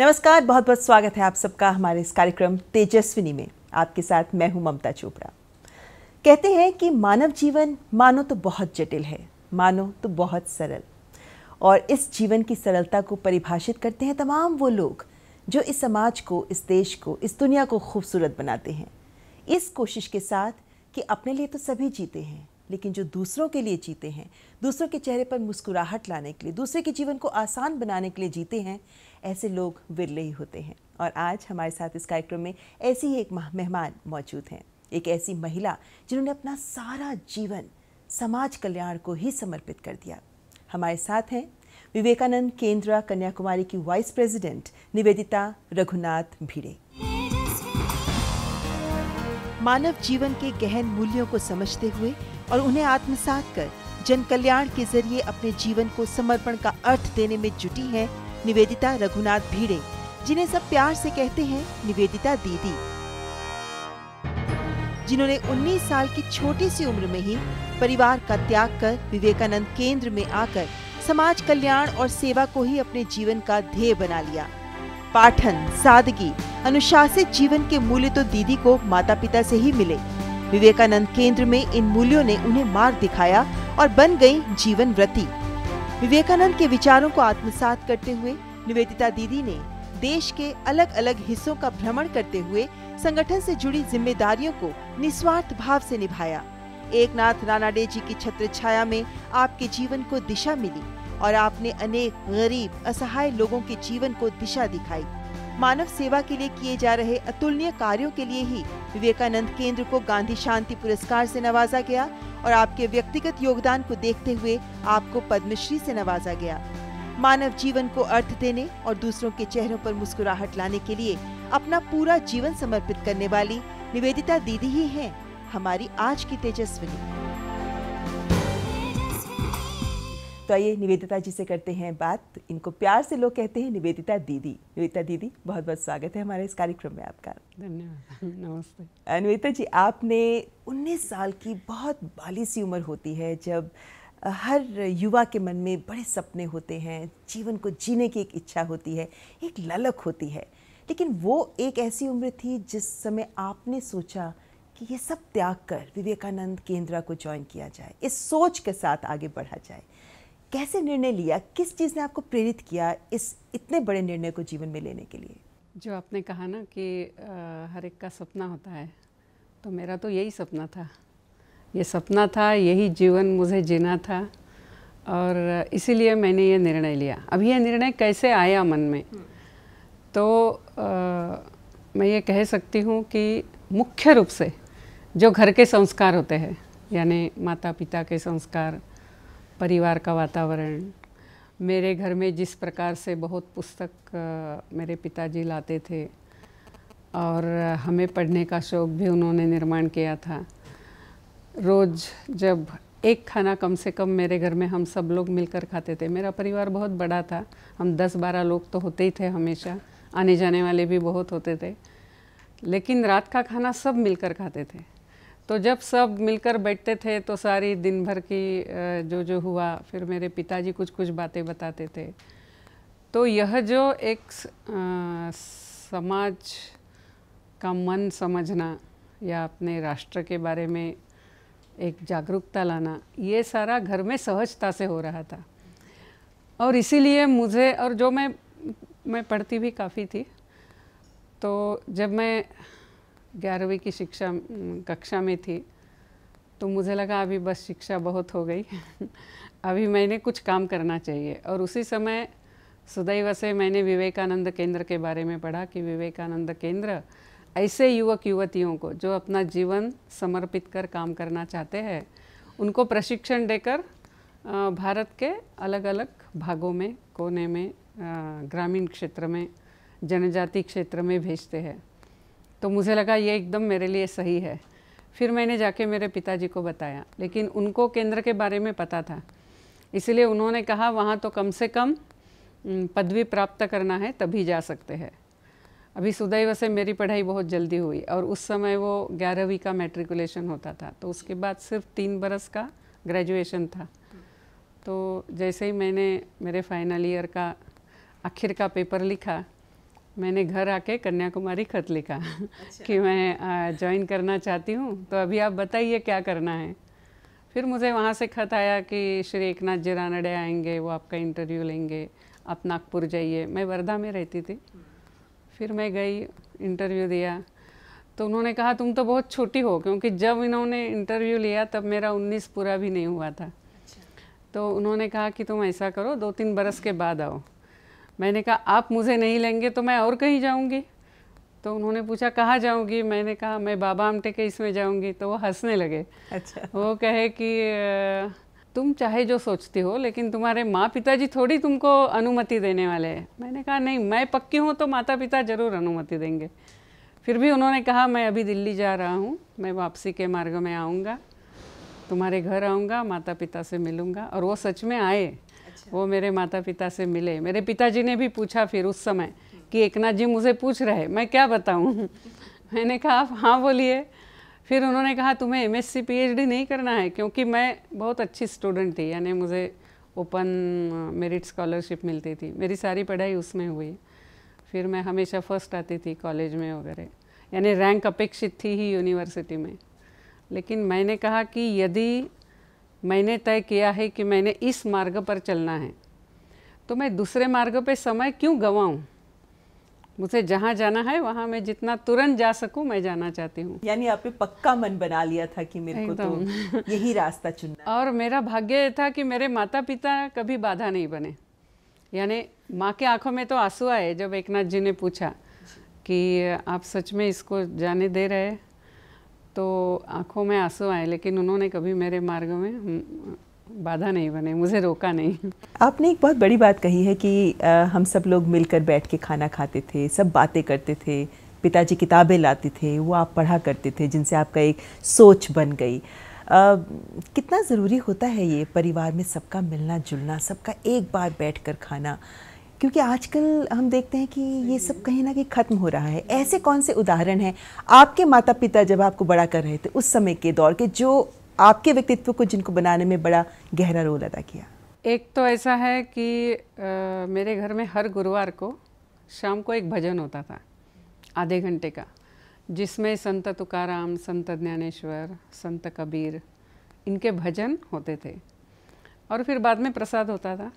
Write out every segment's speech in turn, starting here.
नमस्कार बहुत बहुत स्वागत है आप सबका हमारे इस कार्यक्रम तेजस्विनी में आपके साथ मैं हूं ममता चोपड़ा कहते हैं कि मानव जीवन मानो तो बहुत जटिल है मानो तो बहुत सरल और इस जीवन की सरलता को परिभाषित करते हैं तमाम वो लोग जो इस समाज को इस देश को इस दुनिया को खूबसूरत बनाते हैं इस कोशिश के साथ कि अपने लिए तो सभी जीते हैं लेकिन जो दूसरों के लिए जीते हैं दूसरों के चेहरे पर मुस्कुराहट लाने के लिए दूसरे के जीवन को आसान बनाने के लिए जीते हैं ऐसे लोग विरले ही होते हैं और आज हमारे साथ इस कार्यक्रम में ऐसी ही एक मेहमान मौजूद हैं एक ऐसी महिला जिन्होंने अपना सारा जीवन समाज कल्याण को ही समर्पित कर दिया हमारे साथ हैं विवेकानंद केंद्र कन्याकुमारी की वाइस प्रेसिडेंट निवेदिता रघुनाथ भिड़े मानव जीवन के गहन मूल्यों को समझते हुए और उन्हें आत्मसात कर जन कल्याण के जरिए अपने जीवन को समर्पण का अर्थ देने में जुटी है निवेदिता रघुनाथ भीड़े जिन्हें सब प्यार से कहते हैं निवेदिता दीदी जिन्होंने 19 साल की छोटी सी उम्र में ही परिवार का त्याग कर विवेकानंद केंद्र में आकर समाज कल्याण और सेवा को ही अपने जीवन का ध्येय बना लिया पाठन सादगी अनुशासित जीवन के मूल्य तो दीदी को माता पिता से ही मिले विवेकानंद केंद्र में इन मूल्यों ने उन्हें मार्ग दिखाया और बन गई जीवन व्रति विवेकानंद के विचारों को आत्मसात करते हुए निवेदिता दीदी ने देश के अलग अलग हिस्सों का भ्रमण करते हुए संगठन से जुड़ी जिम्मेदारियों को निस्वार्थ भाव से निभाया एक नाथ रानाडे जी की छत्र छाया में आपके जीवन को दिशा मिली और आपने अनेक गरीब असहाय लोगों के जीवन को दिशा दिखाई मानव सेवा के लिए किए जा रहे अतुलनीय कार्यों के लिए ही विवेकानंद केंद्र को गांधी शांति पुरस्कार से नवाजा गया और आपके व्यक्तिगत योगदान को देखते हुए आपको पद्मश्री से नवाजा गया मानव जीवन को अर्थ देने और दूसरों के चेहरों पर मुस्कुराहट लाने के लिए अपना पूरा जीवन समर्पित करने वाली निवेदिता दीदी ही हैं हमारी आज की तेजस्विनी तो आइए निवेदिता जी से करते हैं बात इनको प्यार से लोग कहते हैं निवेदिता दीदी निवेदिता दीदी बहुत बहुत स्वागत है हमारे इस कार्यक्रम में आपका धन्यवाद नमस्ते निवेदिता जी आपने 19 साल की बहुत बाली सी उम्र होती है जब हर युवा के मन में बड़े सपने होते हैं जीवन को जीने की एक इच्छा होती है एक ललक होती है लेकिन वो एक ऐसी उम्र थी जिस समय आपने सोचा कि ये सब त्याग कर विवेकानंद केंद्रा को ज्वाइन किया जाए इस सोच के साथ आगे बढ़ा जाए कैसे निर्णय लिया किस चीज़ ने आपको प्रेरित किया इस इतने बड़े निर्णय को जीवन में लेने के लिए जो आपने कहा ना कि आ, हर एक का सपना होता है तो मेरा तो यही सपना था ये सपना था यही जीवन मुझे जीना था और इसीलिए मैंने ये निर्णय लिया अब ये निर्णय कैसे आया मन में हम्म। तो आ, मैं ये कह सकती हूँ कि मुख्य रूप से जो घर के संस्कार होते हैं यानी माता पिता के संस्कार परिवार का वातावरण मेरे घर में जिस प्रकार से बहुत पुस्तक मेरे पिताजी लाते थे और हमें पढ़ने का शौक़ भी उन्होंने निर्माण किया था रोज़ जब एक खाना कम से कम मेरे घर में हम सब लोग मिलकर खाते थे मेरा परिवार बहुत बड़ा था हम 10-12 लोग तो होते ही थे हमेशा आने जाने वाले भी बहुत होते थे लेकिन रात का खाना सब मिलकर खाते थे तो जब सब मिलकर बैठते थे तो सारी दिन भर की जो जो हुआ फिर मेरे पिताजी कुछ कुछ बातें बताते थे तो यह जो एक समाज का मन समझना या अपने राष्ट्र के बारे में एक जागरूकता लाना ये सारा घर में सहजता से हो रहा था और इसीलिए मुझे और जो मैं मैं पढ़ती भी काफ़ी थी तो जब मैं ग्यारहवीं की शिक्षा कक्षा में थी तो मुझे लगा अभी बस शिक्षा बहुत हो गई अभी मैंने कुछ काम करना चाहिए और उसी समय सदैव से मैंने विवेकानंद केंद्र के बारे में पढ़ा कि विवेकानंद केंद्र ऐसे युवक युवतियों को जो अपना जीवन समर्पित कर काम करना चाहते हैं उनको प्रशिक्षण देकर भारत के अलग अलग भागों में कोने में ग्रामीण क्षेत्र में जनजाति क्षेत्र में भेजते हैं तो मुझे लगा ये एकदम मेरे लिए सही है फिर मैंने जाके मेरे पिताजी को बताया लेकिन उनको केंद्र के बारे में पता था इसलिए उन्होंने कहा वहाँ तो कम से कम पदवी प्राप्त करना है तभी जा सकते हैं अभी सुदैव से मेरी पढ़ाई बहुत जल्दी हुई और उस समय वो ग्यारहवीं का मेट्रिकुलेशन होता था तो उसके बाद सिर्फ तीन बरस का ग्रेजुएशन था तो जैसे ही मैंने मेरे फाइनल ईयर का आखिर का पेपर लिखा मैंने घर आके कन्याकुमारी खत लिखा अच्छा। कि मैं ज्वाइन करना चाहती हूँ तो अभी आप बताइए क्या करना है फिर मुझे वहाँ से खत आया कि श्री एक नाथ जी रानडे आएंगे वो आपका इंटरव्यू लेंगे आप नागपुर जाइए मैं वर्धा में रहती थी फिर मैं गई इंटरव्यू दिया तो उन्होंने कहा तुम तो बहुत छोटी हो क्योंकि जब इन्होंने इंटरव्यू लिया तब मेरा उन्नीस पूरा भी नहीं हुआ था अच्छा। तो उन्होंने कहा कि तुम ऐसा करो दो तीन बरस के बाद आओ मैंने कहा आप मुझे नहीं लेंगे तो मैं और कहीं जाऊँगी तो उन्होंने पूछा कहाँ जाऊँगी मैंने कहा मैं बाबा आमटे के इसमें जाऊँगी तो वो हंसने लगे अच्छा वो कहे कि तुम चाहे जो सोचती हो लेकिन तुम्हारे माँ पिताजी थोड़ी तुमको अनुमति देने वाले हैं मैंने कहा नहीं मैं पक्की हूँ तो माता पिता ज़रूर अनुमति देंगे फिर भी उन्होंने कहा मैं अभी दिल्ली जा रहा हूँ मैं वापसी के मार्ग में आऊँगा तुम्हारे घर आऊँगा माता पिता से मिलूँगा और वो सच में आए वो मेरे माता पिता से मिले मेरे पिताजी ने भी पूछा फिर उस समय कि एक नाथ जी मुझे पूछ रहे मैं क्या बताऊँ मैंने कहा आप हाँ बोलिए फिर उन्होंने कहा तुम्हें एम एस नहीं करना है क्योंकि मैं बहुत अच्छी स्टूडेंट थी यानी मुझे ओपन मेरिट स्कॉलरशिप मिलती थी मेरी सारी पढ़ाई उसमें हुई फिर मैं हमेशा फर्स्ट आती थी कॉलेज में वगैरह यानी रैंक अपेक्षित थी ही यूनिवर्सिटी में लेकिन मैंने कहा कि यदि मैंने तय किया है कि मैंने इस मार्ग पर चलना है तो मैं दूसरे मार्ग पर समय क्यों गंवाऊँ मुझे जहाँ जाना है वहाँ मैं जितना तुरंत जा सकूँ मैं जाना चाहती हूँ यानी आपने पक्का मन बना लिया था कि मेरे को तो यही रास्ता चुनना और मेरा भाग्य ये था कि मेरे माता पिता कभी बाधा नहीं बने यानी माँ के आंखों में तो आंसू आए जब एक नाथ जी ने पूछा कि आप सच में इसको जाने दे रहे तो आंखों में आंसू आए लेकिन उन्होंने कभी मेरे मार्ग में बाधा नहीं बने मुझे रोका नहीं आपने एक बहुत बड़ी बात कही है कि आ, हम सब लोग मिलकर बैठ के खाना खाते थे सब बातें करते थे पिताजी किताबें लाते थे वो आप पढ़ा करते थे जिनसे आपका एक सोच बन गई आ, कितना ज़रूरी होता है ये परिवार में सबका मिलना जुलना सबका एक बार बैठ कर खाना क्योंकि आजकल हम देखते हैं कि ये सब कहीं ना कहीं ख़त्म हो रहा है ऐसे कौन से उदाहरण हैं आपके माता पिता जब आपको बड़ा कर रहे थे उस समय के दौर के जो आपके व्यक्तित्व को जिनको बनाने में बड़ा गहरा रोल अदा किया एक तो ऐसा है कि आ, मेरे घर में हर गुरुवार को शाम को एक भजन होता था आधे घंटे का जिसमें संत तुकाराम संत ज्ञानेश्वर संत कबीर इनके भजन होते थे और फिर बाद में प्रसाद होता था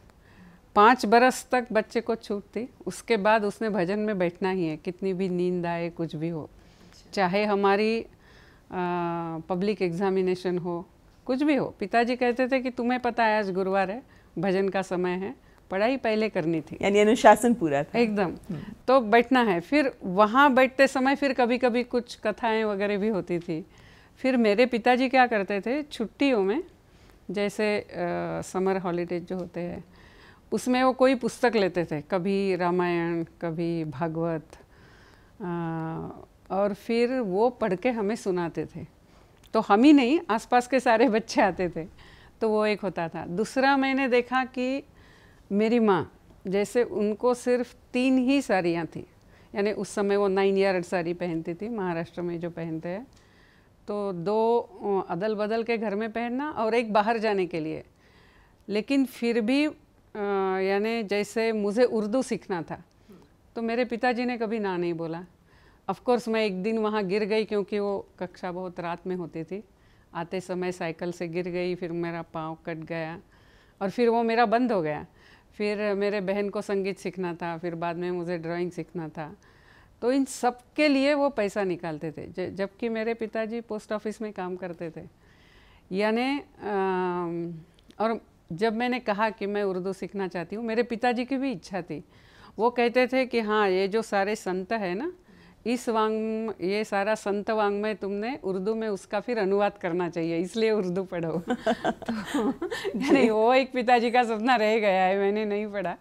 पाँच बरस तक बच्चे को छूट थी उसके बाद उसने भजन में बैठना ही है कितनी भी नींद आए कुछ भी हो अच्छा। चाहे हमारी आ, पब्लिक एग्जामिनेशन हो कुछ भी हो पिताजी कहते थे कि तुम्हें पता है आज गुरुवार है भजन का समय है पढ़ाई पहले करनी थी यानी अनुशासन पूरा था एकदम हम्म। तो बैठना है फिर वहाँ बैठते समय फिर कभी कभी कुछ कथाएँ वगैरह भी होती थी फिर मेरे पिताजी क्या करते थे छुट्टियों में जैसे समर हॉलीडेज जो होते हैं उसमें वो कोई पुस्तक लेते थे कभी रामायण कभी भागवत और फिर वो पढ़ के हमें सुनाते थे तो हम ही नहीं आसपास के सारे बच्चे आते थे तो वो एक होता था दूसरा मैंने देखा कि मेरी माँ जैसे उनको सिर्फ तीन ही साड़ियाँ थी यानी उस समय वो नाइन ईयर साड़ी पहनती थी महाराष्ट्र में जो पहनते हैं तो दो अदल बदल के घर में पहनना और एक बाहर जाने के लिए लेकिन फिर भी यानी जैसे मुझे उर्दू सीखना था तो मेरे पिताजी ने कभी ना नहीं बोला ऑफ़ मैं एक दिन वहाँ गिर गई क्योंकि वो कक्षा बहुत रात में होती थी आते समय साइकिल से गिर गई फिर मेरा पाँव कट गया और फिर वो मेरा बंद हो गया फिर मेरे बहन को संगीत सीखना था फिर बाद में मुझे ड्राइंग सीखना था तो इन सब के लिए वो पैसा निकालते थे जबकि मेरे पिताजी पोस्ट ऑफिस में काम करते थे यानी और जब मैंने कहा कि मैं उर्दू सीखना चाहती हूँ मेरे पिताजी की भी इच्छा थी वो कहते थे कि हाँ ये जो सारे संत है ना इस वांग ये सारा संत वांग में तुमने उर्दू में उसका फिर अनुवाद करना चाहिए इसलिए उर्दू पढ़ो तो यानी वो एक पिताजी का सपना रह गया है मैंने नहीं पढ़ा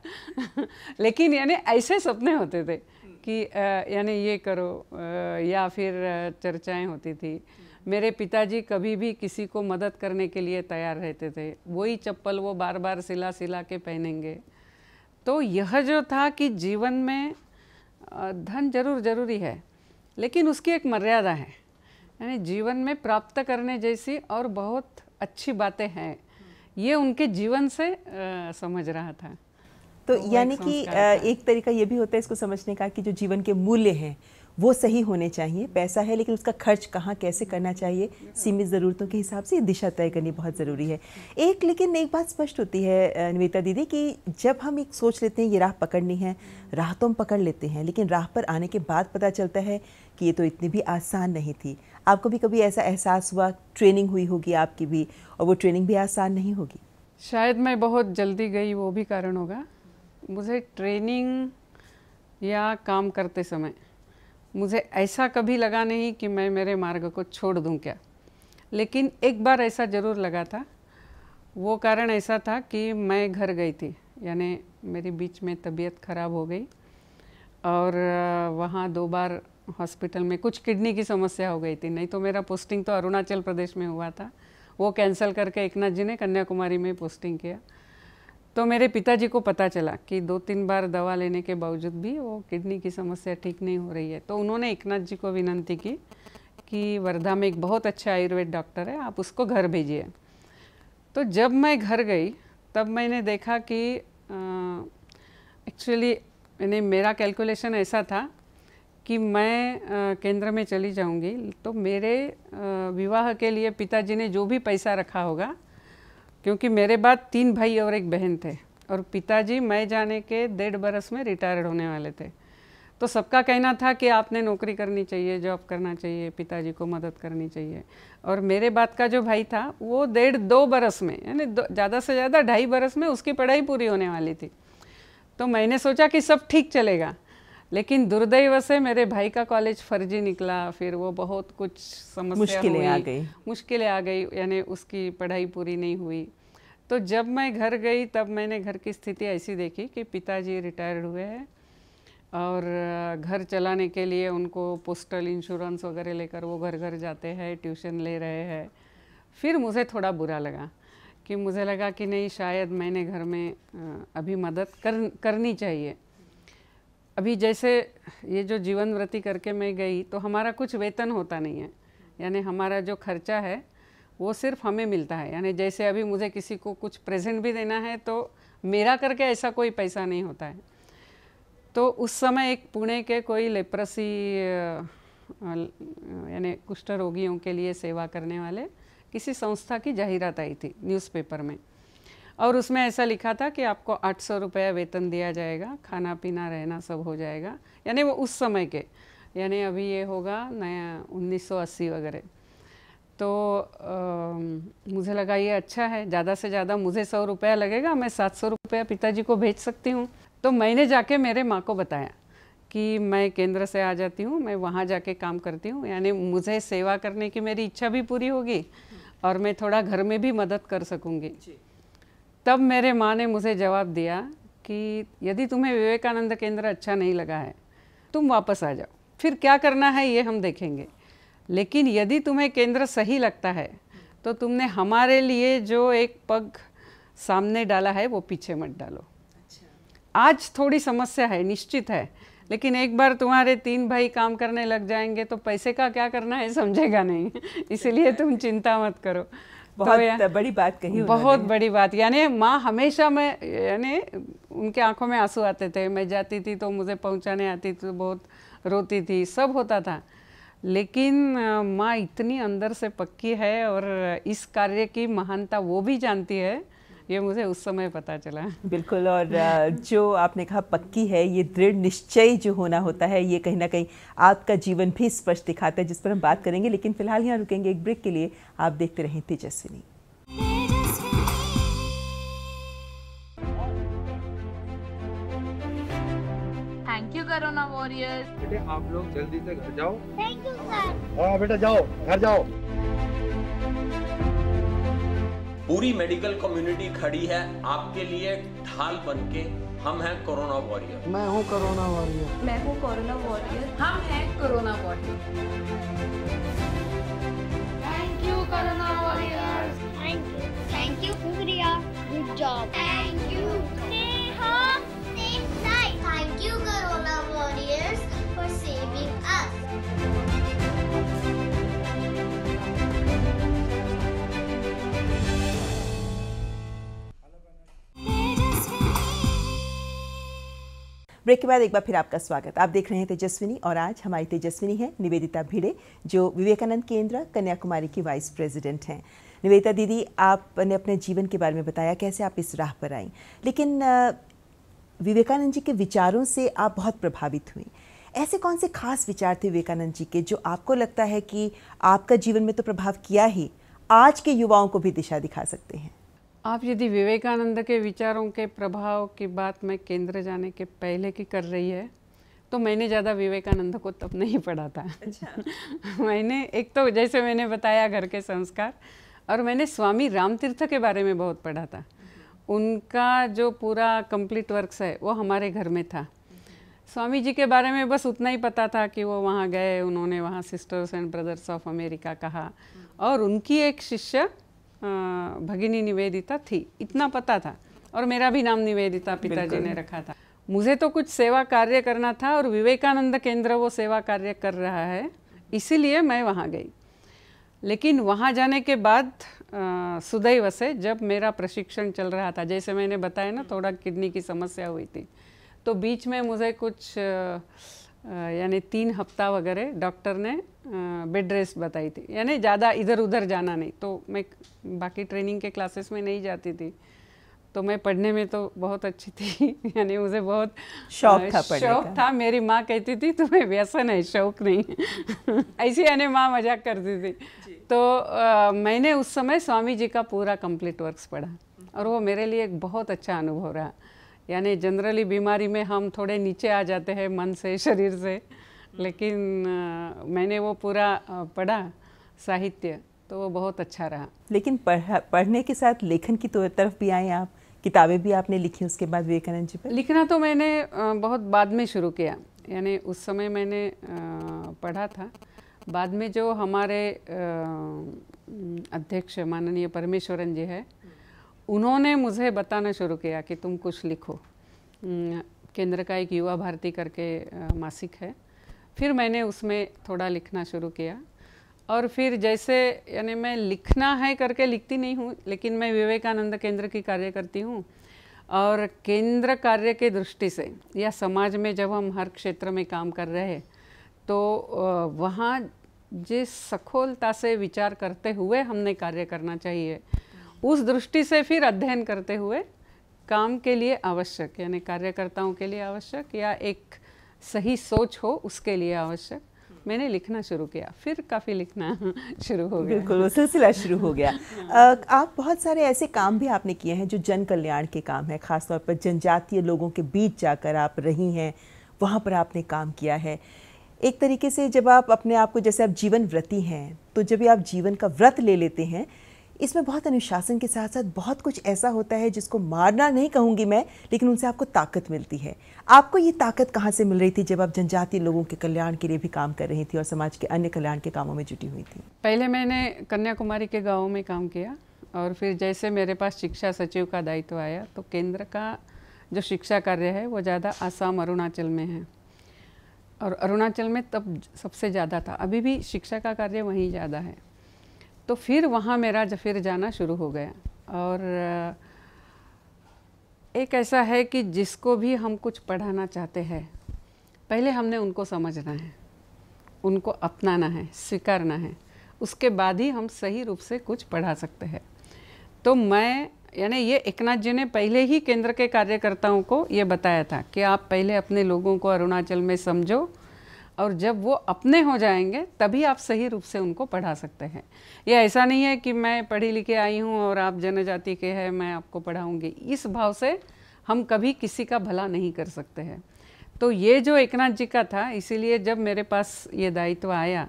लेकिन यानी ऐसे सपने होते थे कि यानी ये करो या फिर चर्चाएं होती थी मेरे पिताजी कभी भी किसी को मदद करने के लिए तैयार रहते थे वही चप्पल वो बार बार सिला सिला के पहनेंगे तो यह जो था कि जीवन में धन जरूर जरूरी है लेकिन उसकी एक मर्यादा है यानी जीवन में प्राप्त करने जैसी और बहुत अच्छी बातें हैं ये उनके जीवन से आ, समझ रहा था तो, तो यानी कि एक तरीका ये भी होता है इसको समझने का कि जो जीवन के मूल्य हैं वो सही होने चाहिए पैसा है लेकिन उसका खर्च कहाँ कैसे करना चाहिए सीमित ज़रूरतों के हिसाब से दिशा तय करनी बहुत ज़रूरी है एक लेकिन एक बात स्पष्ट होती है निवेदा दीदी कि जब हम एक सोच लेते हैं ये राह पकड़नी है राह तो हम पकड़ लेते हैं लेकिन राह पर आने के बाद पता चलता है कि ये तो इतनी भी आसान नहीं थी आपको भी कभी ऐसा एहसास हुआ ट्रेनिंग हुई होगी आपकी भी और वो ट्रेनिंग भी आसान नहीं होगी शायद मैं बहुत जल्दी गई वो भी कारण होगा मुझे ट्रेनिंग या काम करते समय मुझे ऐसा कभी लगा नहीं कि मैं मेरे मार्ग को छोड़ दूं क्या लेकिन एक बार ऐसा ज़रूर लगा था वो कारण ऐसा था कि मैं घर गई थी यानी मेरी बीच में तबीयत ख़राब हो गई और वहाँ दो बार हॉस्पिटल में कुछ किडनी की समस्या हो गई थी नहीं तो मेरा पोस्टिंग तो अरुणाचल प्रदेश में हुआ था वो कैंसिल करके एकनाथ जी ने कन्याकुमारी में पोस्टिंग किया तो मेरे पिताजी को पता चला कि दो तीन बार दवा लेने के बावजूद भी वो किडनी की समस्या ठीक नहीं हो रही है तो उन्होंने एकनाथ जी को विनंती की कि वर्धा में एक बहुत अच्छा आयुर्वेद डॉक्टर है आप उसको घर भेजिए तो जब मैं घर गई तब मैंने देखा कि एक्चुअली यानी मेरा कैलकुलेशन ऐसा था कि मैं केंद्र में चली जाऊंगी तो मेरे विवाह के लिए पिताजी ने जो भी पैसा रखा होगा क्योंकि मेरे बाद तीन भाई और एक बहन थे और पिताजी मैं जाने के डेढ़ बरस में रिटायर्ड होने वाले थे तो सबका कहना था कि आपने नौकरी करनी चाहिए जॉब करना चाहिए पिताजी को मदद करनी चाहिए और मेरे बात का जो भाई था वो डेढ़ दो बरस में यानी ज़्यादा से ज़्यादा ढाई बरस में उसकी पढ़ाई पूरी होने वाली थी तो मैंने सोचा कि सब ठीक चलेगा लेकिन दुर्दैव से मेरे भाई का कॉलेज फर्जी निकला फिर वो बहुत कुछ समस्या मुश्किलें आ गई मुश्किलें आ गई यानी उसकी पढ़ाई पूरी नहीं हुई तो जब मैं घर गई तब मैंने घर की स्थिति ऐसी देखी कि पिताजी रिटायर्ड हुए हैं और घर चलाने के लिए उनको पोस्टल इंश्योरेंस वगैरह लेकर वो घर घर जाते हैं ट्यूशन ले रहे हैं फिर मुझे थोड़ा बुरा लगा कि मुझे लगा कि नहीं शायद मैंने घर में अभी मदद कर करनी चाहिए अभी जैसे ये जो जीवन व्रति करके मैं गई तो हमारा कुछ वेतन होता नहीं है यानी हमारा जो खर्चा है वो सिर्फ हमें मिलता है यानी जैसे अभी मुझे किसी को कुछ प्रेजेंट भी देना है तो मेरा करके ऐसा कोई पैसा नहीं होता है तो उस समय एक पुणे के कोई लेप्रसी यानी कुष्ठ रोगियों के लिए सेवा करने वाले किसी संस्था की जाहिरात आई थी न्यूज़पेपर में और उसमें ऐसा लिखा था कि आपको आठ सौ रुपया वेतन दिया जाएगा खाना पीना रहना सब हो जाएगा यानी वो उस समय के यानी अभी ये होगा नया 1980 वगैरह तो आ, मुझे लगा ये अच्छा है ज़्यादा से ज़्यादा मुझे सौ रुपया लगेगा मैं सात सौ रुपया पिताजी को भेज सकती हूँ तो मैंने जाके मेरे माँ को बताया कि मैं केंद्र से आ जाती हूँ मैं वहाँ जाके काम करती हूँ यानी मुझे सेवा करने की मेरी इच्छा भी पूरी होगी और मैं थोड़ा घर में भी मदद कर सकूँगी तब मेरे माँ ने मुझे जवाब दिया कि यदि तुम्हें विवेकानंद केंद्र अच्छा नहीं लगा है तुम वापस आ जाओ फिर क्या करना है ये हम देखेंगे लेकिन यदि तुम्हें केंद्र सही लगता है तो तुमने हमारे लिए जो एक पग सामने डाला है वो पीछे मत डालो अच्छा। आज थोड़ी समस्या है निश्चित है लेकिन एक बार तुम्हारे तीन भाई काम करने लग जाएंगे तो पैसे का क्या करना है समझेगा नहीं इसलिए तुम चिंता मत करो बहुत तो बड़ी बात कही बहुत बड़ी बात यानी माँ हमेशा मैं यानी उनके आंखों में आंसू आते थे मैं जाती थी तो मुझे पहुँचाने आती थी तो बहुत रोती थी सब होता था लेकिन माँ इतनी अंदर से पक्की है और इस कार्य की महानता वो भी जानती है ये मुझे उस समय पता चला बिल्कुल और जो आपने कहा पक्की है ये दृढ़ निश्चय जो होना होता है ये कहीं ना कहीं आपका जीवन भी स्पष्ट दिखाता है जिस पर हम बात करेंगे लेकिन फिलहाल यहाँ रुकेंगे एक ब्रेक के लिए आप देखते रहें तेजस्विनी कोरोना वॉरियर्स बेटे आप लोग जल्दी से घर जाओ थैंक यू सर हाँ बेटा जाओ घर जाओ पूरी मेडिकल कम्युनिटी खड़ी है आपके लिए ढाल बन के हम हैं कोरोना वॉरियर मैं हूँ कोरोना वॉरियर मैं हूँ कोरोना वॉरियर हम हैं corona warrior thank you corona thank you thank you good job thank you thank you corona warriors for saving break के बाद एक बार फिर आपका स्वागत आप देख रहे हैं तेजस्विनी और आज हमारी तेजस्विनी है निवेदिता भिड़े जो विवेकानंद केंद्र कन्याकुमारी की वाइस प्रेसिडेंट हैं निवेदिता दीदी आपने अपने जीवन के बारे में बताया कैसे आप इस राह पर आई लेकिन विवेकानंद जी के विचारों से आप बहुत प्रभावित हुई ऐसे कौन से खास विचार थे विवेकानंद जी के जो आपको लगता है कि आपका जीवन में तो प्रभाव किया ही आज के युवाओं को भी दिशा दिखा सकते हैं आप यदि विवेकानंद के विचारों के प्रभाव की बात मैं केंद्र जाने के पहले की कर रही है तो मैंने ज़्यादा विवेकानंद को तब नहीं पढ़ा था अच्छा। मैंने एक तो जैसे मैंने बताया घर के संस्कार और मैंने स्वामी रामतीर्थ के बारे में बहुत पढ़ा था उनका जो पूरा कंप्लीट वर्क्स है वो हमारे घर में था स्वामी जी के बारे में बस उतना ही पता था कि वो वहाँ गए उन्होंने वहाँ sisters and brothers of America कहा और उनकी एक शिष्य भगिनी निवेदिता थी इतना पता था और मेरा भी नाम निवेदिता पिताजी ने रखा था मुझे तो कुछ सेवा कार्य करना था और विवेकानंद केंद्र वो सेवा कार्य कर रहा है इसीलिए मैं वहाँ गई लेकिन वहाँ जाने के बाद सुदैव से जब मेरा प्रशिक्षण चल रहा था जैसे मैंने बताया ना थोड़ा किडनी की समस्या हुई थी तो बीच में मुझे कुछ यानी तीन हफ्ता वगैरह डॉक्टर ने बेड रेस्ट बताई थी यानी ज़्यादा इधर उधर जाना नहीं तो मैं बाकी ट्रेनिंग के क्लासेस में नहीं जाती थी तो मैं पढ़ने में तो बहुत अच्छी थी यानी मुझे बहुत शौक था पढ़ने शौक का। था मेरी माँ कहती थी तुम्हें व्यसन है शौक नहीं ऐसी यानी माँ मजाक करती थी तो आ, मैंने उस समय स्वामी जी का पूरा कंप्लीट वर्क्स पढ़ा और वो मेरे लिए एक बहुत अच्छा अनुभव रहा यानी जनरली बीमारी में हम थोड़े नीचे आ जाते हैं मन से शरीर से लेकिन आ, मैंने वो पूरा पढ़ा साहित्य तो वो बहुत अच्छा रहा लेकिन पढ़, पढ़ने के साथ लेखन की तो तरफ भी आए आप किताबें भी आपने लिखी उसके बाद विवेकानंद जी पर लिखना तो मैंने बहुत बाद में शुरू किया यानी उस समय मैंने पढ़ा था बाद में जो हमारे अध्यक्ष माननीय परमेश्वरन जी है उन्होंने मुझे बताना शुरू किया कि तुम कुछ लिखो केंद्र का एक युवा भारती करके मासिक है फिर मैंने उसमें थोड़ा लिखना शुरू किया और फिर जैसे यानी मैं लिखना है करके लिखती नहीं हूँ लेकिन मैं विवेकानंद केंद्र की कार्य करती हूँ और केंद्र कार्य के दृष्टि से या समाज में जब हम हर क्षेत्र में काम कर रहे हैं तो वहाँ जिस सखोलता से विचार करते हुए हमने कार्य करना चाहिए उस दृष्टि से फिर अध्ययन करते हुए काम के लिए आवश्यक यानी कार्यकर्ताओं के लिए आवश्यक या एक सही सोच हो उसके लिए आवश्यक मैंने लिखना शुरू किया फिर काफ़ी लिखना शुरू हो गया बिल्कुल वो सिलसिला शुरू हो गया हाँ। आप बहुत सारे ऐसे काम भी आपने किए हैं जो जन कल्याण के काम है ख़ासतौर पर जनजातीय लोगों के बीच जाकर आप रही हैं वहाँ पर आपने काम किया है एक तरीके से जब आप अपने आप को जैसे आप जीवन व्रती हैं तो जब भी आप जीवन का व्रत ले लेते हैं इसमें बहुत अनुशासन के साथ साथ बहुत कुछ ऐसा होता है जिसको मारना नहीं कहूँगी मैं लेकिन उनसे आपको ताकत मिलती है आपको ये ताकत कहाँ से मिल रही थी जब आप जनजातीय लोगों के कल्याण के लिए भी काम कर रही थी और समाज के अन्य कल्याण के कामों में जुटी हुई थी पहले मैंने कन्याकुमारी के गाँव में काम किया और फिर जैसे मेरे पास शिक्षा सचिव का दायित्व आया तो केंद्र का जो शिक्षा कार्य है वो ज़्यादा आसाम अरुणाचल में है और अरुणाचल में तब सबसे ज़्यादा था अभी भी शिक्षा का कार्य वहीं ज़्यादा है तो फिर वहाँ मेरा फिर जाना शुरू हो गया और एक ऐसा है कि जिसको भी हम कुछ पढ़ाना चाहते हैं पहले हमने उनको समझना है उनको अपनाना है स्वीकारना है उसके बाद ही हम सही रूप से कुछ पढ़ा सकते हैं तो मैं यानी ये एकनाथ जी ने पहले ही केंद्र के कार्यकर्ताओं को ये बताया था कि आप पहले अपने लोगों को अरुणाचल में समझो और जब वो अपने हो जाएंगे तभी आप सही रूप से उनको पढ़ा सकते हैं ये ऐसा नहीं है कि मैं पढ़ी लिखी आई हूँ और आप जनजाति के हैं मैं आपको पढ़ाऊँगी इस भाव से हम कभी किसी का भला नहीं कर सकते हैं तो ये जो एकनाथ जी का था इसीलिए जब मेरे पास ये दायित्व आया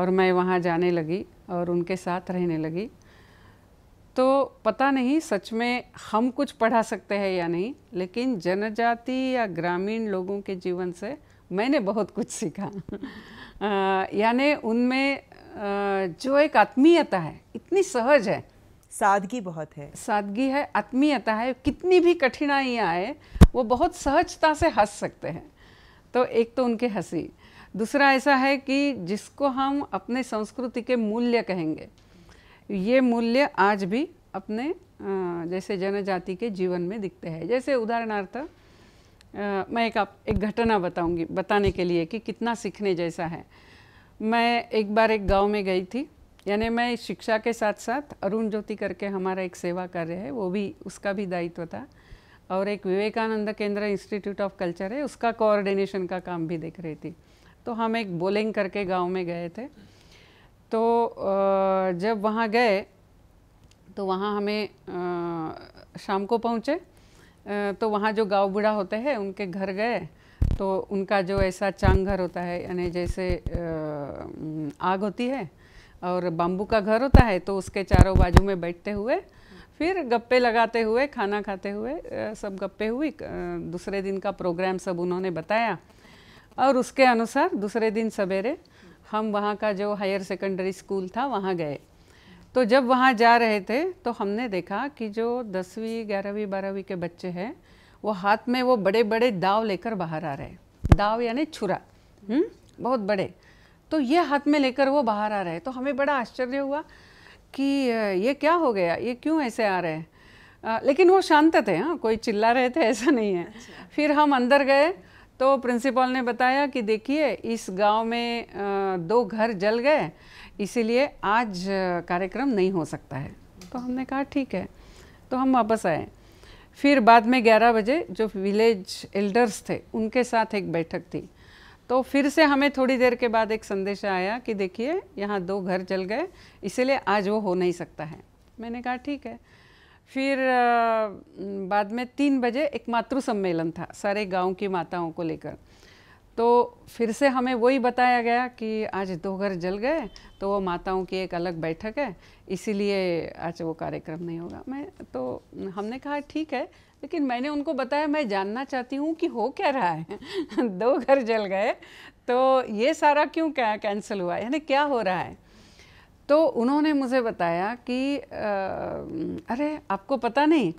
और मैं वहाँ जाने लगी और उनके साथ रहने लगी तो पता नहीं सच में हम कुछ पढ़ा सकते हैं या नहीं लेकिन जनजाति या ग्रामीण लोगों के जीवन से मैंने बहुत कुछ सीखा यानी उनमें जो एक आत्मीयता है इतनी सहज है सादगी बहुत है सादगी है आत्मीयता है कितनी भी कठिनाइयाँ आए वो बहुत सहजता से हंस सकते हैं तो एक तो उनके हंसी दूसरा ऐसा है कि जिसको हम अपने संस्कृति के मूल्य कहेंगे ये मूल्य आज भी अपने जैसे जनजाति के जीवन में दिखते हैं जैसे उदाहरणार्थ मैं एक आप एक घटना बताऊंगी बताने के लिए कि कितना सीखने जैसा है मैं एक बार एक गांव में गई थी यानी मैं शिक्षा के साथ साथ अरुण ज्योति करके हमारा एक सेवा कार्य है वो भी उसका भी दायित्व था और एक विवेकानंद केंद्र इंस्टीट्यूट ऑफ कल्चर है उसका कोऑर्डिनेशन का काम भी देख रही थी तो हम एक बोलिंग करके गांव में गए थे तो जब वहाँ गए तो वहाँ हमें शाम को पहुँचे तो वहाँ जो गाँव बूढ़ा होते हैं उनके घर गए तो उनका जो ऐसा चांग घर होता है यानी जैसे आग होती है और बाम्बू का घर होता है तो उसके चारों बाजू में बैठते हुए फिर गप्पे लगाते हुए खाना खाते हुए सब गप्पे हुई दूसरे दिन का प्रोग्राम सब उन्होंने बताया और उसके अनुसार दूसरे दिन सवेरे हम वहाँ का जो हायर सेकेंडरी स्कूल था वहाँ गए तो जब वहाँ जा रहे थे तो हमने देखा कि जो दसवीं ग्यारहवीं बारहवीं के बच्चे हैं वो हाथ में वो बड़े बड़े दाव लेकर बाहर आ रहे हैं दाव यानी छुरा हुँ? हम्म? बहुत बड़े तो ये हाथ में लेकर वो बाहर आ रहे हैं तो हमें बड़ा आश्चर्य हुआ कि ये क्या हो गया ये क्यों ऐसे आ रहे हैं लेकिन वो शांत थे हाँ कोई चिल्ला रहे थे ऐसा नहीं है अच्छा। फिर हम अंदर गए तो प्रिंसिपल ने बताया कि देखिए इस गांव में दो घर जल गए इसीलिए आज कार्यक्रम नहीं हो सकता है तो हमने कहा ठीक है तो हम वापस आए फिर बाद में 11 बजे जो विलेज एल्डर्स थे उनके साथ एक बैठक थी तो फिर से हमें थोड़ी देर के बाद एक संदेश आया कि देखिए यहाँ दो घर जल गए इसीलिए आज वो हो नहीं सकता है मैंने कहा ठीक है फिर बाद में तीन बजे एक मातृ सम्मेलन था सारे गांव की माताओं को लेकर तो फिर से हमें वही बताया गया कि आज दो घर जल गए तो वो माताओं की एक अलग बैठक है इसीलिए आज वो कार्यक्रम नहीं होगा मैं तो हमने कहा ठीक है लेकिन मैंने उनको बताया मैं जानना चाहती हूँ कि हो क्या रहा है दो घर जल गए तो ये सारा क्यों क्या कैंसिल हुआ यानी क्या हो रहा है तो उन्होंने मुझे बताया कि आ, अरे आपको पता नहीं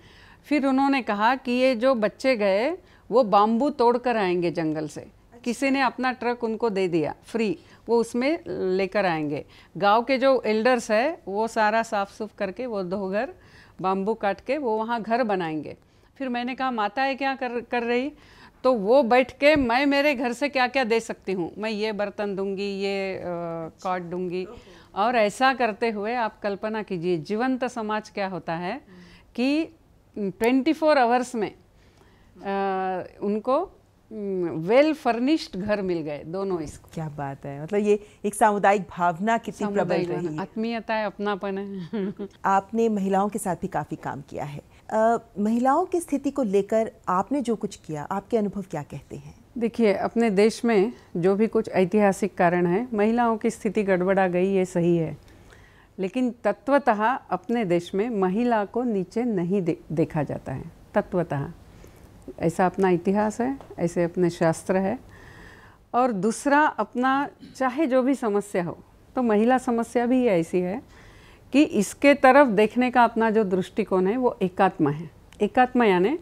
फिर उन्होंने कहा कि ये जो बच्चे गए वो बाम्बू तोड़ कर आएंगे जंगल से किसी ने अपना ट्रक उनको दे दिया फ्री वो उसमें लेकर आएंगे गांव के जो एल्डर्स है वो सारा साफ सुफ करके वो दो घर बाम्बू काट के वो वहाँ घर बनाएंगे फिर मैंने कहा माता है क्या कर कर रही तो वो बैठ के मैं मेरे घर से क्या क्या दे सकती हूँ मैं ये बर्तन दूंगी ये कॉट दूंगी और ऐसा करते हुए आप कल्पना कीजिए जीवंत समाज क्या होता है कि 24 फोर आवर्स में आ, उनको वेल हम्म, फर्निश्ड घर मिल गए दोनों इसको क्या बात है मतलब ये एक सामुदायिक भावना कितनी प्रबल रही आत्मीयता है अपनापन है आपने महिलाओं के साथ भी काफ़ी काम किया है आ, महिलाओं की स्थिति को लेकर आपने जो कुछ किया आपके अनुभव क्या कहते हैं देखिए अपने देश में जो भी कुछ ऐतिहासिक कारण है महिलाओं की स्थिति गड़बड़ा गई ये सही है लेकिन तत्वतः अपने देश में महिला को नीचे नहीं दे, देखा जाता है तत्वतः ऐसा अपना इतिहास है ऐसे अपने शास्त्र है और दूसरा अपना चाहे जो भी समस्या हो तो महिला समस्या भी ऐसी है कि इसके तरफ देखने का अपना जो दृष्टिकोण है वो एकात्म है एकात्म यानी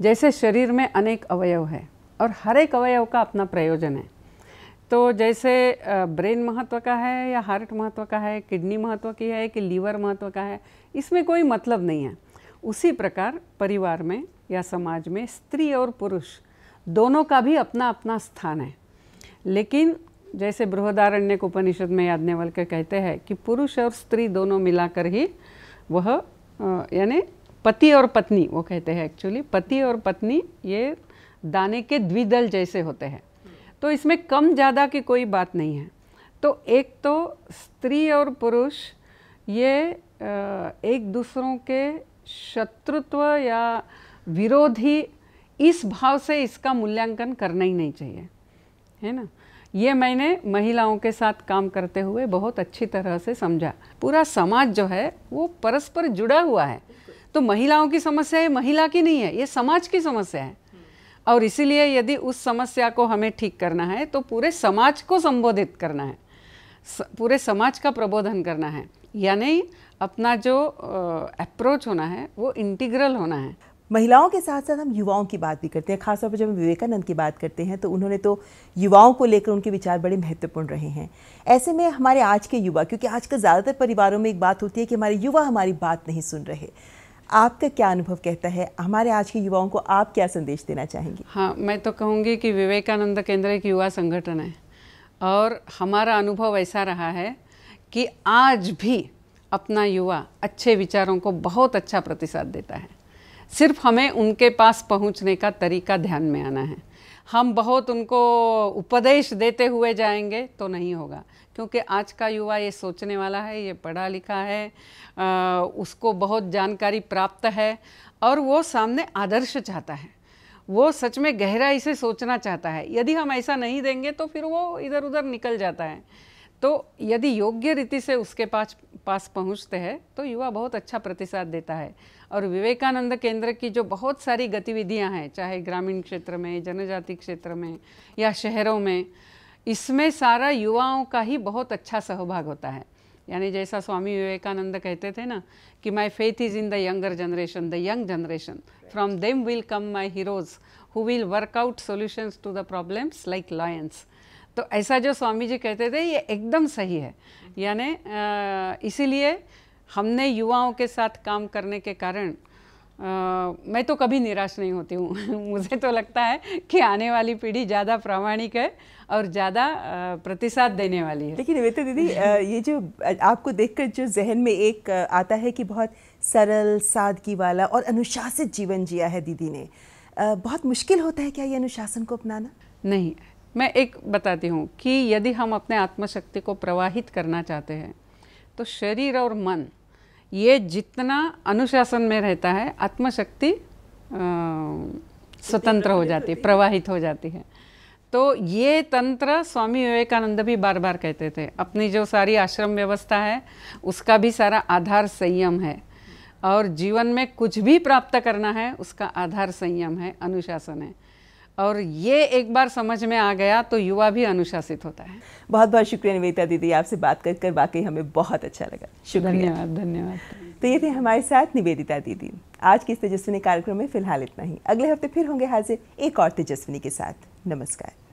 जैसे शरीर में अनेक अवयव है और हर एक अवयव का अपना प्रयोजन है तो जैसे ब्रेन महत्व का है या हार्ट महत्व का है किडनी महत्व की है कि लीवर महत्व का है इसमें कोई मतलब नहीं है उसी प्रकार परिवार में या समाज में स्त्री और पुरुष दोनों का भी अपना अपना स्थान है लेकिन जैसे बृहदारण्य उपनिषद में याज्ञवल के कहते हैं कि पुरुष और स्त्री दोनों मिलाकर ही वह यानी पति और पत्नी वो कहते हैं एक्चुअली पति और पत्नी ये दाने के द्विदल जैसे होते हैं तो इसमें कम ज़्यादा की कोई बात नहीं है तो एक तो स्त्री और पुरुष ये एक दूसरों के शत्रुत्व या विरोधी इस भाव से इसका मूल्यांकन करना ही नहीं चाहिए है ना ये मैंने महिलाओं के साथ काम करते हुए बहुत अच्छी तरह से समझा पूरा समाज जो है वो परस्पर जुड़ा हुआ है तो महिलाओं की समस्या है महिला की नहीं है ये समाज की समस्या है और इसीलिए यदि उस समस्या को हमें ठीक करना है तो पूरे समाज को संबोधित करना है पूरे समाज का प्रबोधन करना है यानी अपना जो अप्रोच होना है वो इंटीग्रल होना है महिलाओं के साथ साथ हम युवाओं की बात भी करते हैं खासतौर पर जब हम विवेकानंद की बात करते हैं तो उन्होंने तो युवाओं को लेकर उनके विचार बड़े महत्वपूर्ण रहे हैं ऐसे में हमारे आज के युवा क्योंकि आज आजकल ज़्यादातर परिवारों में एक बात होती है कि हमारे युवा हमारी बात नहीं सुन रहे आपका क्या अनुभव कहता है हमारे आज के युवाओं को आप क्या संदेश देना चाहेंगे हाँ मैं तो कहूँगी कि विवेकानंद केंद्र एक युवा संगठन है और हमारा अनुभव ऐसा रहा है कि आज भी अपना युवा अच्छे विचारों को बहुत अच्छा प्रतिसाद देता है सिर्फ हमें उनके पास पहुंचने का तरीका ध्यान में आना है हम बहुत उनको उपदेश देते हुए जाएंगे तो नहीं होगा क्योंकि आज का युवा ये सोचने वाला है ये पढ़ा लिखा है आ, उसको बहुत जानकारी प्राप्त है और वो सामने आदर्श चाहता है वो सच में गहराई से सोचना चाहता है यदि हम ऐसा नहीं देंगे तो फिर वो इधर उधर निकल जाता है तो यदि योग्य रीति से उसके पास पास पहुँचते हैं तो युवा बहुत अच्छा प्रतिसाद देता है और विवेकानंद केंद्र की जो बहुत सारी गतिविधियां हैं चाहे ग्रामीण क्षेत्र में जनजाति क्षेत्र में या शहरों में इसमें सारा युवाओं का ही बहुत अच्छा सहभाग होता है यानी जैसा स्वामी विवेकानंद कहते थे ना कि my faith is in the younger generation the young generation from them will come my heroes who will work out solutions to the problems like lions तो ऐसा जो स्वामी जी कहते थे ये एकदम सही है यानी इसीलिए हमने युवाओं के साथ काम करने के कारण आ, मैं तो कभी निराश नहीं होती हूँ मुझे तो लगता है कि आने वाली पीढ़ी ज़्यादा प्रामाणिक है और ज़्यादा प्रतिसाद देने वाली है लेकिन निवेदा दीदी ये जो आपको देखकर जो जहन में एक आता है कि बहुत सरल सादगी वाला और अनुशासित जीवन जिया है दीदी ने बहुत मुश्किल होता है क्या ये अनुशासन को अपनाना नहीं मैं एक बताती हूँ कि यदि हम अपने आत्मशक्ति को प्रवाहित करना चाहते हैं तो शरीर और मन ये जितना अनुशासन में रहता है आत्मशक्ति स्वतंत्र हो जाती है प्रवाहित हो जाती है तो ये तंत्र स्वामी विवेकानंद भी बार बार कहते थे अपनी जो सारी आश्रम व्यवस्था है उसका भी सारा आधार संयम है और जीवन में कुछ भी प्राप्त करना है उसका आधार संयम है अनुशासन है और ये एक बार समझ में आ गया तो युवा भी अनुशासित होता है बहुत बहुत शुक्रिया निवेदिता दीदी आपसे बात कर कर वाकई हमें बहुत अच्छा लगा शुक्रिया धन्यवाद धन्यवाद तो ये थे हमारे साथ निवेदिता दीदी आज की इस तेजस्विनी कार्यक्रम में फिलहाल इतना ही अगले हफ्ते फिर होंगे हाजिर एक और तेजस्विनी के साथ नमस्कार